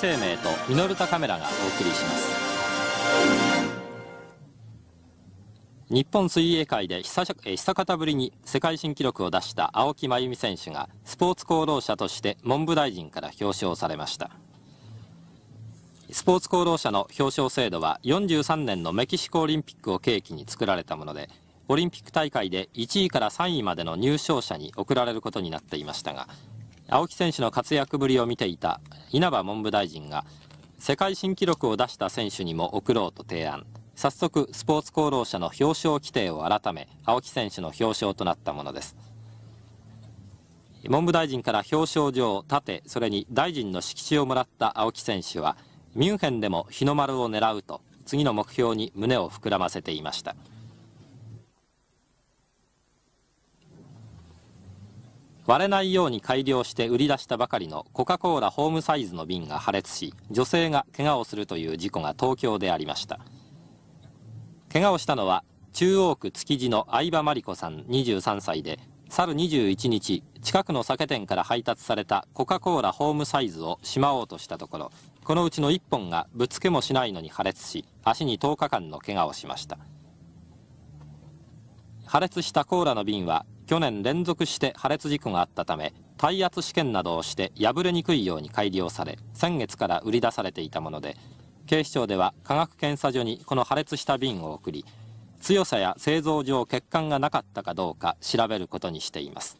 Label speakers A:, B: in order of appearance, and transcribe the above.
A: 生命とミノルタカメラがお送りします日本水泳界で久え久方ぶりに世界新記録を出した青木真由美選手がスポーツ功労者として文部大臣から表彰されましたスポーツ功労者の表彰制度は43年のメキシコオリンピックを契機に作られたものでオリンピック大会で1位から3位までの入賞者に贈られることになっていましたが青木選手の活躍ぶりを見ていた稲葉文部大臣が世界新記録を出した選手にも送ろうと提案早速スポーツ功労者の表彰規定を改め青木選手の表彰となったものです文部大臣から表彰状を立てそれに大臣の色紙をもらった青木選手はミュンヘンでも日の丸を狙うと次の目標に胸を膨らませていました。割れないように改良して売り出したばかりのコカ・コーラホームサイズの瓶が破裂し女性が怪我をするという事故が東京でありました怪我をしたのは中央区築地の相葉真理子さん23歳で去る21日近くの酒店から配達されたコカ・コーラホームサイズをしまおうとしたところこのうちの1本がぶつけもしないのに破裂し足に10日間の怪我をしました破裂したコーラの瓶は去年連続して破裂事故があったため耐圧試験などをして破れにくいように改良され先月から売り出されていたもので警視庁では科学検査所にこの破裂した瓶を送り強さや製造上欠陥がなかったかどうか調べることにしています